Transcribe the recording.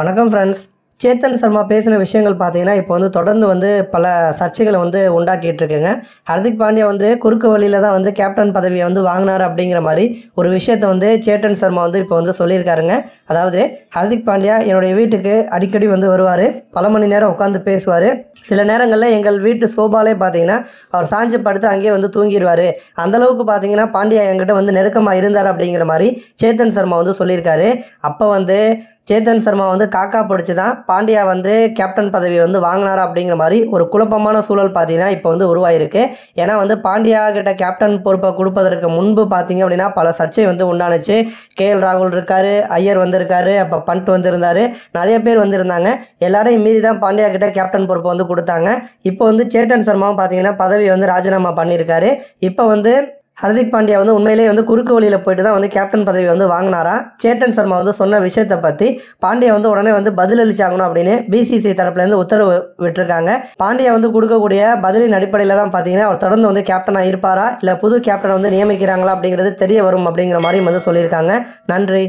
வணக்கம் ஃப்ரெண்ட்ஸ் சேத்தன் சர்மா பேசின விஷயங்கள் பார்த்தீங்கன்னா இப்போ வந்து தொடர்ந்து வந்து பல சர்ச்சைகளை வந்து உண்டாக்கிட்டு இருக்குங்க ஹர்திக் பாண்டியா வந்து குறுக்கு வழியில் தான் வந்து கேப்டன் பதவியை வந்து வாங்கினார் அப்படிங்கிற மாதிரி ஒரு விஷயத்த வந்து சேத்தன் சர்மா வந்து இப்போ வந்து சொல்லியிருக்காருங்க அதாவது ஹர்திக் பாண்டியா என்னுடைய வீட்டுக்கு அடிக்கடி வந்து வருவார் பல மணி நேரம் உட்காந்து பேசுவார் சில நேரங்களில் எங்கள் வீட்டு சோபாலே பார்த்தீங்கன்னா அவர் சாஞ்சு படுத்து அங்கேயே வந்து தூங்கிடுவார் அந்தளவுக்கு பார்த்தீங்கன்னா பாண்டியா என்கிட்ட வந்து நெருக்கமாக இருந்தார் அப்படிங்கிற மாதிரி சேத்தன் சர்மா வந்து சொல்லியிருக்காரு அப்போ வந்து சேத்தன் சர்மா வந்து காக்கா பிடிச்சி தான் பாண்டியா வந்து கேப்டன் பதவி வந்து வாங்கினார் அப்படிங்கிற மாதிரி ஒரு குழப்பமான சூழல் பார்த்தீங்கன்னா இப்போ வந்து உருவாயிருக்கு ஏன்னா வந்து பாண்டியா கிட்ட கேப்டன் பொறுப்பை கொடுப்பதற்கு முன்பு பார்த்தீங்க அப்படின்னா பல சர்ச்சை வந்து உண்டானுச்சு கே எல் ராகுல் இருக்கார் ஐயர் வந்திருக்காரு அப்போ பண்ட் வந்திருந்தார் நிறைய பேர் வந்திருந்தாங்க எல்லாரையும் மீறி தான் பாண்டியா கிட்ட கேப்டன் பொறுப்பை வந்து கொடுத்தாங்க இப்போ வந்து சேட்டன் சர்மாவும் பார்த்தீங்கன்னா பதவி வந்து ராஜினாமா பண்ணியிருக்காரு இப்போ வந்து ஹர்திக் பாண்டியா வந்து உண்மையிலேயே வந்து குறுக்கு வழியில் போயிட்டு தான் வந்து கேப்டன் பதவி வந்து வாங்கினாரா சேட்டன் சர்மா வந்து சொன்ன விஷயத்தை பற்றி பாண்டியா வந்து உடனே வந்து பதிலளிச்சாகணும் அப்படின்னு பிசிசிஐ தரப்புலேருந்து உத்தரவு விட்டுருக்காங்க பாண்டியா வந்து கொடுக்கக்கூடிய பதிலின் அடிப்படையில் தான் பார்த்தீங்கன்னா அவர் தொடர்ந்து வந்து கேப்டனாக இருப்பாரா இல்லை புது கேப்டனை வந்து நியமிக்கிறாங்களா அப்படிங்கிறது தெரிய வரும் அப்படிங்கிற மாதிரியும் வந்து சொல்லியிருக்காங்க நன்றி